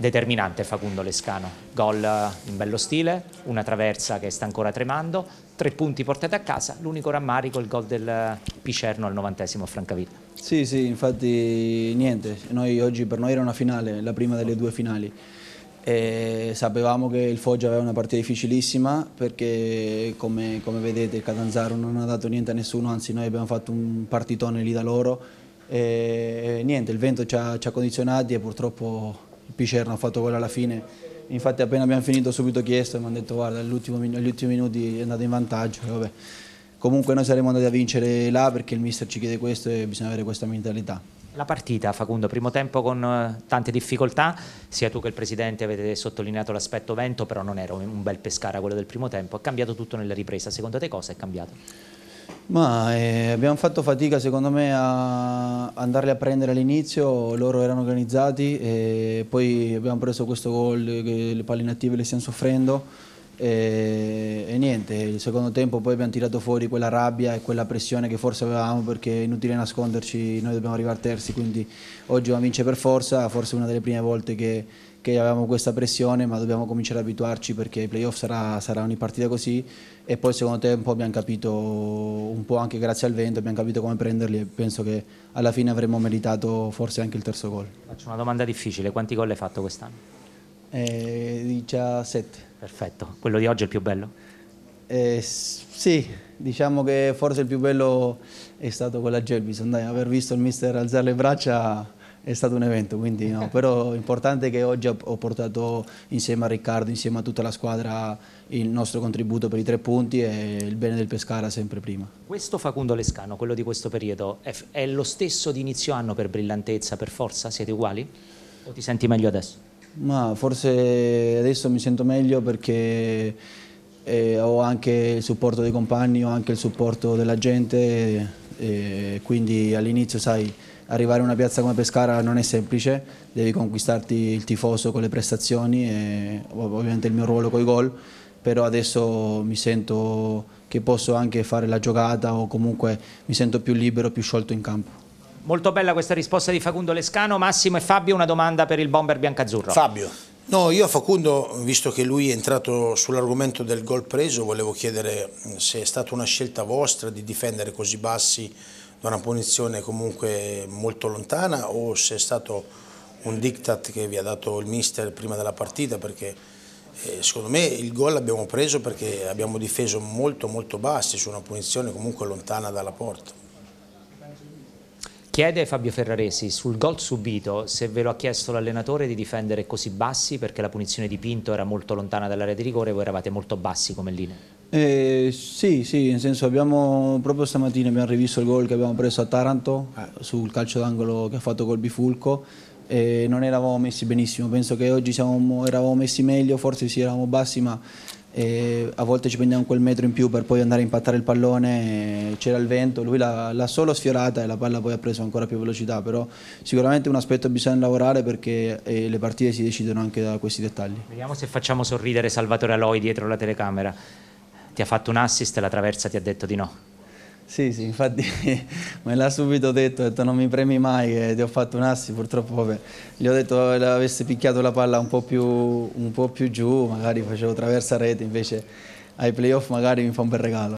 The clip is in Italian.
Determinante Facundo Lescano, gol in bello stile, una traversa che sta ancora tremando, tre punti portati a casa, l'unico rammarico è il gol del Picerno al novantesimo a Francavilla. Sì, sì, infatti niente, noi oggi per noi era una finale, la prima delle due finali. E sapevamo che il Foggia aveva una partita difficilissima perché come, come vedete Catanzaro non ha dato niente a nessuno, anzi noi abbiamo fatto un partitone lì da loro e niente, il vento ci ha, ci ha condizionati e purtroppo il Picerno ha fatto gol alla fine, infatti appena abbiamo finito subito chiesto e mi hanno detto guarda agli ultimi minuti è andato in vantaggio. Vabbè. Comunque noi saremmo andati a vincere là perché il mister ci chiede questo e bisogna avere questa mentalità. La partita, Facundo, primo tempo con eh, tante difficoltà, sia tu che il Presidente avete sottolineato l'aspetto vento, però non era un bel pescara quello del primo tempo, ha cambiato tutto nella ripresa, secondo te cosa è cambiato? Ma eh, abbiamo fatto fatica secondo me a andarli a prendere all'inizio, loro erano organizzati e poi abbiamo preso questo gol, le palle inattive le stiamo soffrendo e, e, niente, il secondo tempo poi abbiamo tirato fuori quella rabbia e quella pressione che forse avevamo perché è inutile nasconderci, noi dobbiamo arrivare terzi quindi oggi va a vincere per forza, forse una delle prime volte che che avevamo questa pressione ma dobbiamo cominciare ad abituarci perché i playoff sarà, sarà ogni partita così e poi il secondo tempo abbiamo capito un po' anche grazie al vento, abbiamo capito come prenderli e penso che alla fine avremmo meritato forse anche il terzo gol. Faccio una domanda difficile, quanti gol hai fatto quest'anno? Eh, 17. Perfetto, quello di oggi è il più bello? Eh, sì, diciamo che forse il più bello è stato quella a Gelbison, dai, aver visto il mister alzare le braccia è stato un evento, quindi no, però è importante che oggi ho portato insieme a Riccardo, insieme a tutta la squadra il nostro contributo per i tre punti e il bene del Pescara sempre prima. Questo Facundo Lescano, quello di questo periodo, è lo stesso di inizio anno per brillantezza, per forza? Siete uguali? O ti senti meglio adesso? Ma forse adesso mi sento meglio perché eh, ho anche il supporto dei compagni, ho anche il supporto della gente quindi all'inizio, sai, arrivare a una piazza come Pescara non è semplice, devi conquistarti il tifoso con le prestazioni e ovviamente il mio ruolo con i gol, però adesso mi sento che posso anche fare la giocata o comunque mi sento più libero, più sciolto in campo. Molto bella questa risposta di Facundo Lescano. Massimo e Fabio, una domanda per il bomber biancazzurro. Fabio. No, io a Facundo, visto che lui è entrato sull'argomento del gol preso, volevo chiedere mm, se è stata una scelta vostra di difendere così bassi da una punizione comunque molto lontana o se è stato un diktat che vi ha dato il mister prima della partita perché eh, secondo me il gol l'abbiamo preso perché abbiamo difeso molto molto bassi su una punizione comunque lontana dalla porta. Chiede Fabio Ferraresi sul gol subito se ve lo ha chiesto l'allenatore di difendere così bassi perché la punizione di Pinto era molto lontana dall'area di rigore e voi eravate molto bassi come linea. Eh, sì, sì, nel senso abbiamo proprio stamattina abbiamo rivisto il gol che abbiamo preso a Taranto eh. sul calcio d'angolo che ha fatto col Bifulco non eravamo messi benissimo, penso che oggi siamo, eravamo messi meglio, forse sì eravamo bassi ma e a volte ci prendiamo quel metro in più per poi andare a impattare il pallone, c'era il vento, lui l'ha solo sfiorata e la palla poi ha preso ancora più velocità, però sicuramente un aspetto bisogna lavorare perché eh, le partite si decidono anche da questi dettagli. Vediamo se facciamo sorridere Salvatore Aloi dietro la telecamera, ti ha fatto un assist, e la traversa ti ha detto di no. Sì, sì, infatti me l'ha subito detto, ha detto non mi premi mai che eh, ti ho fatto un assi, purtroppo vabbè, gli ho detto che avesse picchiato la palla un po, più, un po' più giù, magari facevo traversa rete, invece ai playoff magari mi fa un bel regalo.